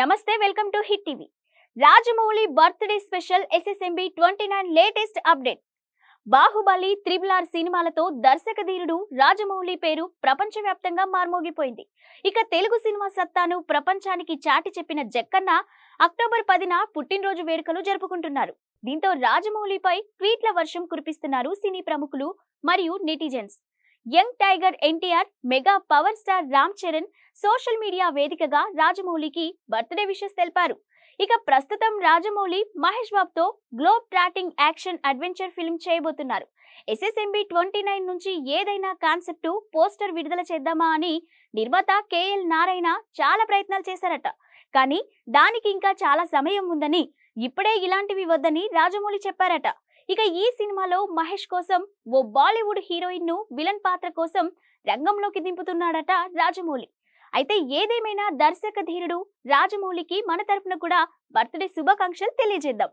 నమస్తే welcome to hit TV Rajamouli birthday special SSMB twenty nine latest update Baahubali triple R సినిమాలతో దర్శక ధీరుడు రాజమౌళి పేరు ప్రపంచవ్యాప్తంగా మార్మోగిపోయింది ఇక తెలుగు సినిమా సత్తాను ప్రపంచానికి చాటి చెప్పిన జక్కన్న అక్టోబర్ పదిన పుట్టినరోజు వేడుకలు జరుపుకుంటున్నారు దీంతో రాజమౌళిపై ట్వీట్ల వర్షం కురిపిస్తున్నారు సినీ ప్రముఖులు మరియు netizens young tiger NTR mega power star Ram Charan social media వేదికగా రాజమౌళికి బర్త్డే విషెస్ తెలిపారు ఇక ప్రస్తుతం రాజమౌళి మహేష్ బాబుతో globe trotting action adventure film చేయబోతున్నారు ఎస్ఎస్ఎంబి ట్వంటీ నైన్ నుంచి ఏదైనా కాన్సెప్ట్ పోస్టర్ విడుదల చేద్దామా అని నిర్మాత కేఎల్ నారాయణ చాలా ప్రయత్నాలు చేశారట కానీ దానికి ఇంకా చాలా సమయం ఉందని ఇప్పుడే ఇలాంటివి వద్దని రాజమౌళి చెప్పారట ఇక ఈ సినిమాలో మహేష్ కోసం ఓ బాలీవుడ్ హీరోయిన్ ను విలన్ పాత్ర కోసం రంగంలోకి దింపుతున్నాడట రాజమౌళి అయితే ఏదేమైనా దర్శక ధీరుడు రాజమౌళికి మన తరఫున కూడా బర్త్డే శుభాకాంక్షలు తెలియజేద్దాం